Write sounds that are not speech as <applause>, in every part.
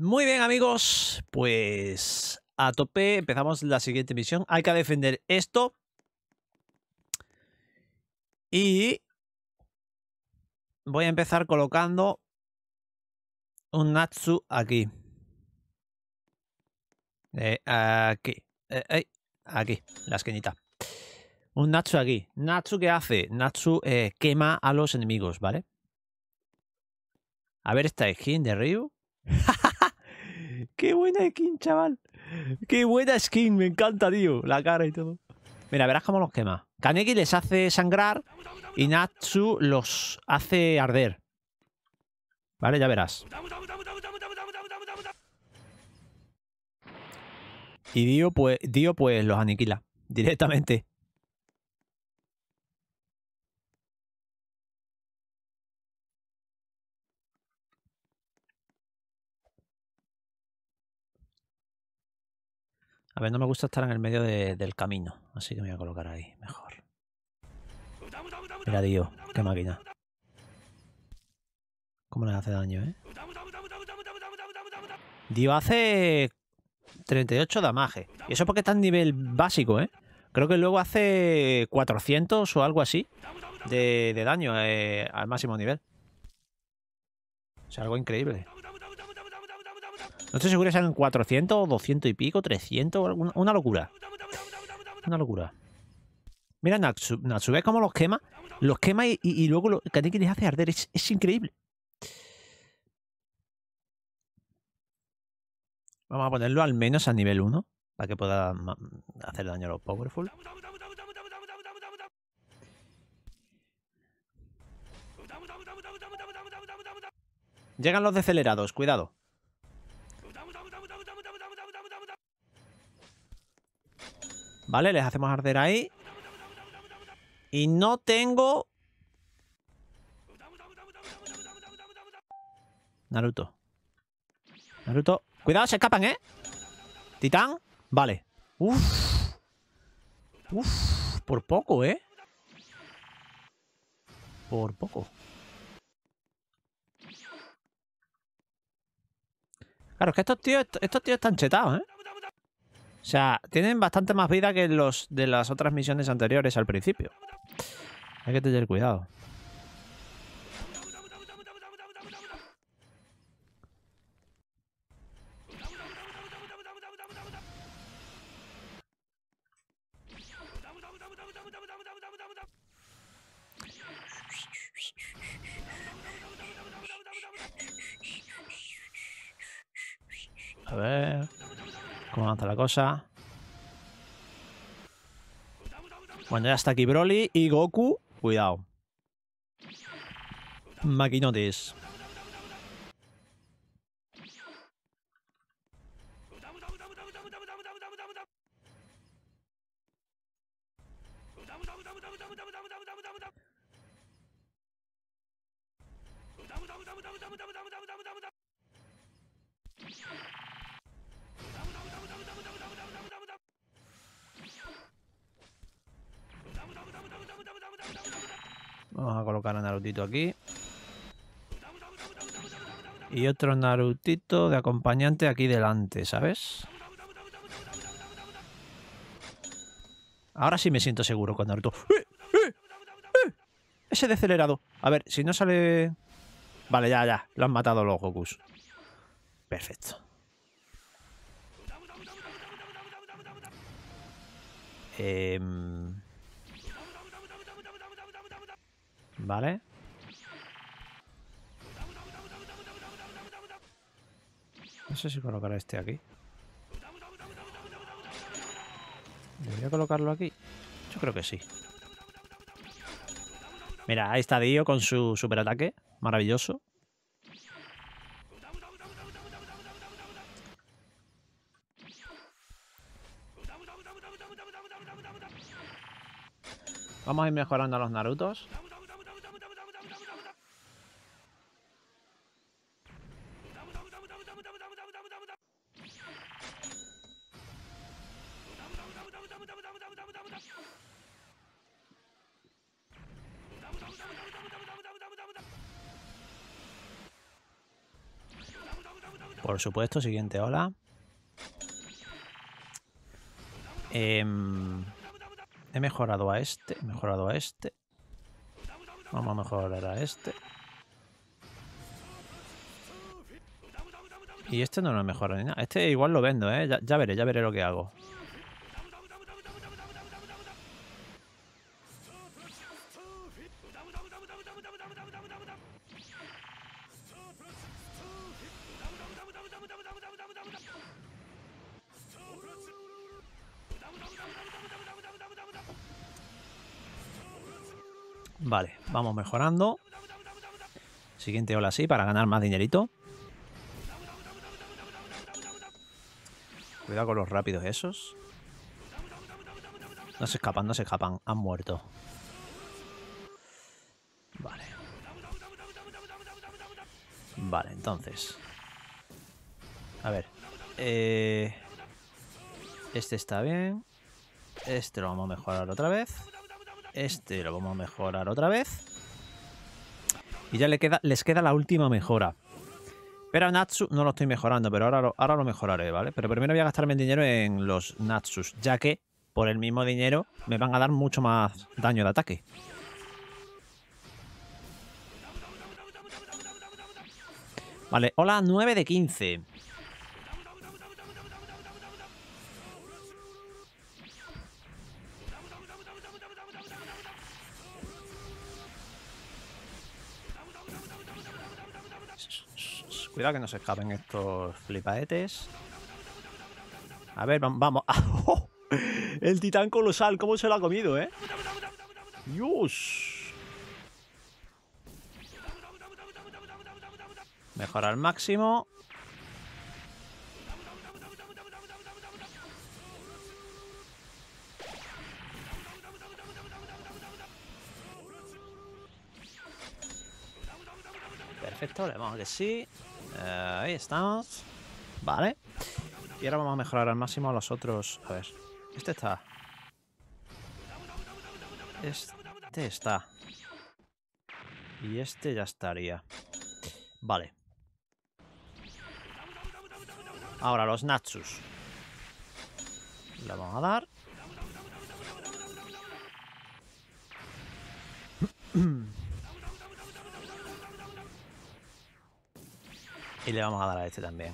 Muy bien, amigos. Pues a tope empezamos la siguiente misión. Hay que defender esto. Y voy a empezar colocando un Natsu aquí. Eh, aquí. Eh, eh, aquí, la esquinita. Un Natsu aquí. ¿Natsu qué hace? Natsu quema a los enemigos, ¿vale? A ver esta skin de Ryu. <laughs> Qué buena skin, chaval. Qué buena skin, me encanta, tío. La cara y todo. Mira, verás cómo los quema. Kaneki les hace sangrar y Natsu los hace arder. Vale, ya verás. Y Dio pues, Dio pues los aniquila directamente. A ver, no me gusta estar en el medio del camino. Así que me voy a colocar ahí, mejor. Mira, dios, qué máquina. ¿Cómo le hace daño, eh? Dio hace 38 damage. Y eso porque está en nivel básico, ¿eh? Creo que luego hace 400 o algo así de, daño eh, al máximo nivel. O sea, algo increíble. No estoy seguro si eran 400, 200 y pico, 300, una, locura. Una locura. Mira Natsu, Natsu, ¿ves cómo los quema? Los quema y, luego lo, que les hace arder. Es, es, increíble. Vamos a ponerlo al menos a nivel 1 para que pueda hacer daño a los Powerful. Llegan los decelerados, cuidado. Vale, les hacemos arder ahí. Y no tengo... Naruto. Naruto. Cuidado, se escapan, ¿eh? Titán. Vale. Uf. Uff Por poco, ¿eh? Por poco. Claro, es que estos tíos, estos tíos están chetados, ¿eh? O sea, tienen bastante más vida que los de las otras misiones anteriores al principio. Hay que tener cuidado. avanza la cosa. Bueno, ya está aquí Broly y Goku. Cuidado. Maquinotis. Vamos a colocar a Narutito aquí. Y otro Narutito de acompañante aquí delante, ¿sabes? Ahora sí me siento seguro con Naruto. ¡Eh! eh, eh! Ese decelerado. A ver, si no sale... Vale, ya, ya. Lo han matado los Gokus. Perfecto. Eh... Vale. No sé si colocar este aquí. ¿Debería colocarlo aquí? Yo creo que sí. Mira, ahí está Dio con su superataque. Maravilloso. Vamos a ir mejorando a los Narutos. Por supuesto, siguiente Hola. Em, he mejorado a este, mejorado a este. Vamos a mejorar a este. Y este no lo mejora ni nada. Este igual lo vendo, ¿eh? ya veré, ya veré lo que hago. Vale, vamos mejorando. Siguiente ola sí, para ganar más dinerito. Cuidado con los rápidos esos. No se escapan, no se escapan. Han muerto. Vale. Vale, entonces. A ver. Eh, este está bien. Este lo vamos a mejorar otra vez. Este lo vamos a mejorar otra vez. Y ya le queda, les queda la última mejora. Pero a Natsu no lo estoy mejorando, pero ahora lo, ahora lo mejoraré, ¿vale? Pero primero voy a gastarme el dinero en los Natsus, ya que por el mismo dinero me van a dar mucho más daño de ataque. Vale, hola, 9 de 15. Cuidado que no se escapen estos flipaetes. A ver, vamos. <laughs> ¡Oh! El titán colosal, ¿cómo se lo ha comido, eh? Mejora al máximo. Perfecto, le vamos a que sí. Eh, ahí estamos. Vale. Y ahora vamos a mejorar al máximo a los otros. A ver. Este está. Este está. Y este ya estaría. Vale. Ahora los Natsus. Le vamos a dar. <clears throat> Y le vamos a dar a este también.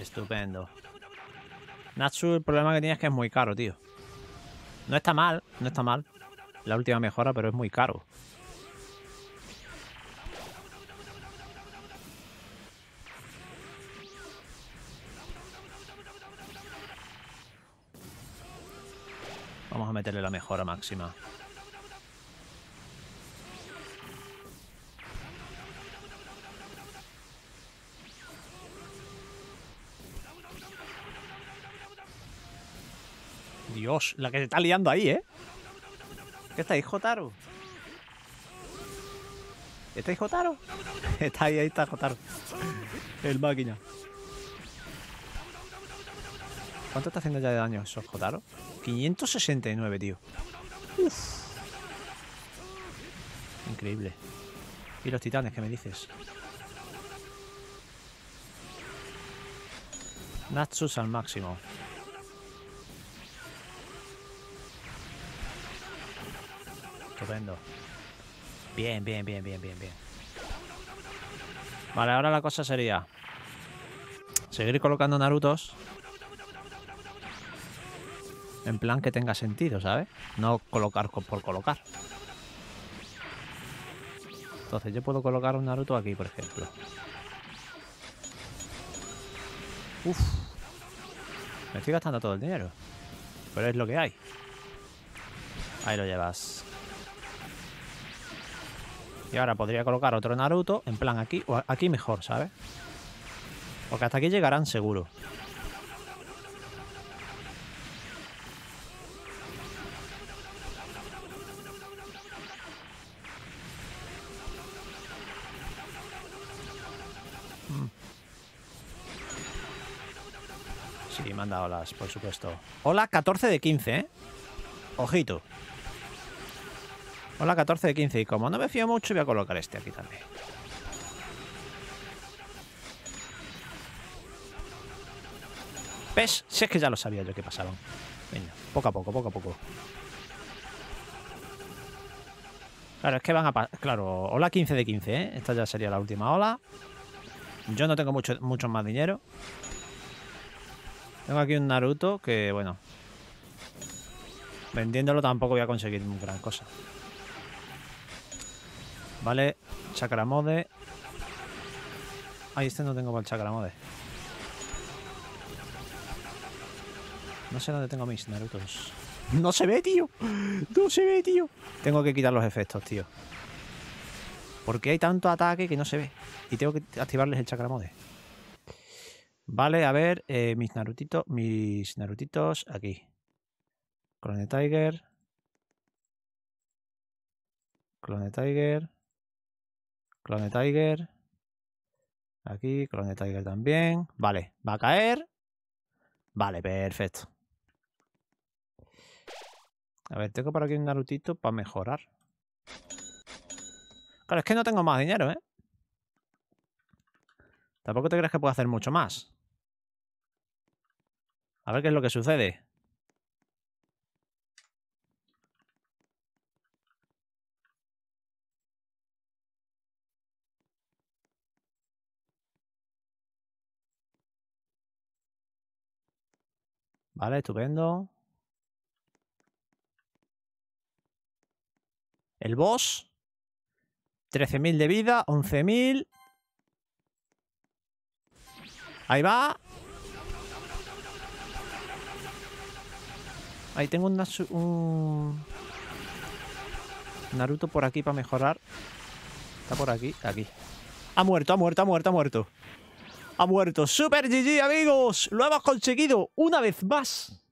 Estupendo. Natsu, el problema que tiene es que es muy caro, tío. No está mal, no está mal. La última mejora, pero es muy caro. Vamos a meterle la mejora máxima. Dios, la que se está liando ahí, ¿eh? ¿Qué estáis, Jotaro? ¿Estáis Jotaro? <laughs> Está ahí, ahí está Jotaro. El máquina. ¿Cuánto está haciendo ya de daño eso, Jotaro? 569, tío. Increíble. ¿Y los titanes ¿qué me dices? Natsus al máximo. Estupendo. Bien, bien, bien, bien, bien, bien. Vale, ahora la cosa sería seguir colocando Narutos en plan que tenga sentido, ¿sabes? No colocar por colocar. Entonces yo puedo colocar un Naruto aquí, por ejemplo. Uf. Me estoy gastando todo el dinero. Pero es lo que hay. Ahí lo llevas. Y ahora podría colocar otro Naruto, en plan aquí, o aquí mejor, ¿sabes? Porque hasta aquí llegarán seguro. Sí, manda olas, por supuesto. Hola 14 de 15, ¿eh? Ojito. Hola 14 de 15. Y como no me fío mucho, voy a colocar este aquí también. pues Si es que ya lo sabía yo que pasaban. Venga, poco a poco, poco a poco. Claro, es que van a Claro, hola 15 de 15, ¿eh? Esta ya sería la última ola. Yo no tengo mucho, mucho más dinero. Tengo aquí un Naruto que, bueno... Vendiéndolo tampoco voy a conseguir gran cosa. Vale, Chakramode. Ay, este no tengo para el Chakramode. No sé dónde tengo mis Narutos. ¡No se ve, tío! ¡No se ve, tío! Tengo que quitar los efectos, tío. Porque hay tanto ataque que no se ve. Y tengo que activarles el Chakramode. Vale, a ver, eh, mis Narutitos, mis Narutitos aquí. Clone Tiger. Clone Tiger. Clone Tiger. Aquí, Clone Tiger también. Vale, va a caer. Vale, perfecto. A ver, tengo para aquí un Narutito para mejorar. Claro, es que no tengo más dinero, ¿eh? Tampoco te crees que puedo hacer mucho más. A ver qué es lo que sucede. Vale, estupendo. El boss. 13.000 de vida, 11.000. Ahí va. Ahí tengo un, Naruto por aquí para mejorar. Está por aquí, aquí. Ha muerto, ha muerto, ha muerto, ha muerto. Ha muerto. Super GG, amigos. Lo hemos conseguido una vez más.